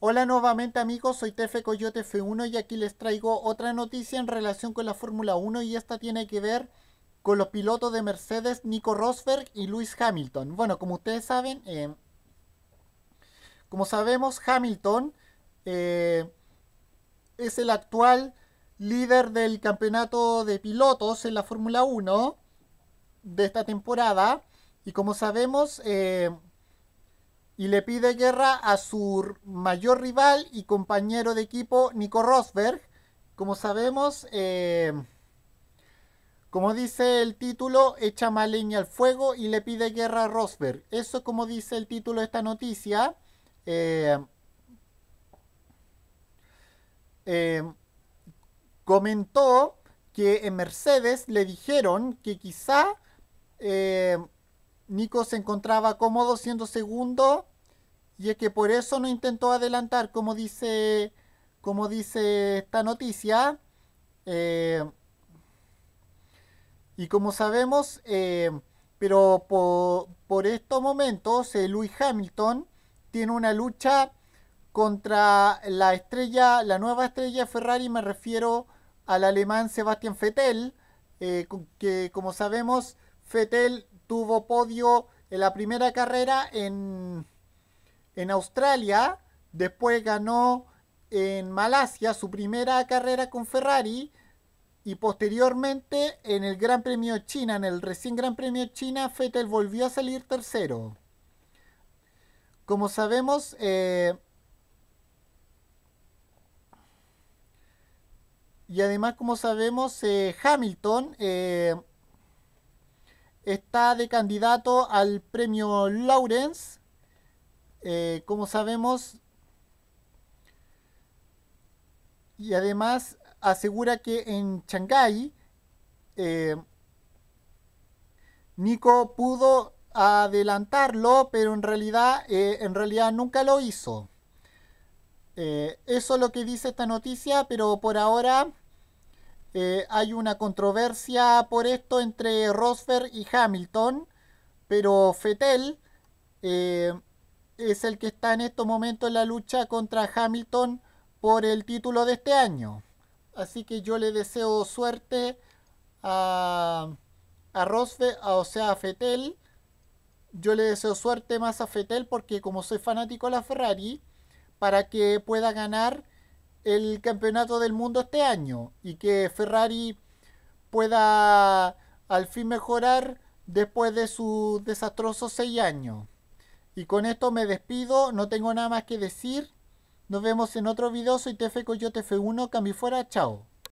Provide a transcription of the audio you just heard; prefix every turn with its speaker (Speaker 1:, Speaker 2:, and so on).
Speaker 1: Hola nuevamente amigos, soy Tefe Coyote F1 y aquí les traigo otra noticia en relación con la Fórmula 1 y esta tiene que ver con los pilotos de Mercedes Nico Rosberg y Lewis Hamilton. Bueno, como ustedes saben, eh, como sabemos Hamilton eh, es el actual líder del campeonato de pilotos en la Fórmula 1 de esta temporada y como sabemos... Eh, y le pide guerra a su mayor rival y compañero de equipo, Nico Rosberg. Como sabemos, eh, como dice el título, echa más leña al fuego y le pide guerra a Rosberg. Eso como dice el título de esta noticia. Eh, eh, comentó que en Mercedes le dijeron que quizá Nico se encontraba cómodo siendo segundo y es que por eso no intentó adelantar, como dice, como dice esta noticia. Eh, y como sabemos, eh, pero por, estos momentos, eh, Luis Hamilton tiene una lucha contra la estrella, la nueva estrella Ferrari, me refiero al alemán sebastián Vettel, que como sabemos, Vettel tuvo podio en la primera carrera en, en Australia, después ganó en Malasia su primera carrera con Ferrari y posteriormente en el Gran Premio China, en el recién Gran Premio China, Fettel volvió a salir tercero. Como sabemos, eh, y además como sabemos, eh, Hamilton eh, está de candidato al premio Lawrence. Eh, como sabemos, y además asegura que en Shanghái eh, Nico pudo adelantarlo, pero en realidad, eh, en realidad nunca lo hizo. eso es lo que dice esta noticia, pero por ahora eh, hay una controversia por esto entre Rosberg y Hamilton, pero Fettel eh, es el que está en estos momentos en la lucha contra Hamilton por el título de este año. Así que yo le deseo suerte a, a Rosberg, o sea, a Fettel. Yo le deseo suerte más a Fettel porque como soy fanático de la Ferrari, para que pueda ganar el campeonato del mundo este año y que Ferrari pueda al fin mejorar después de su desastroso seis años. Y con esto me despido, no tengo nada más que decir. Nos vemos en otro video, soy TF Coyote F1, cambio fuera, chao.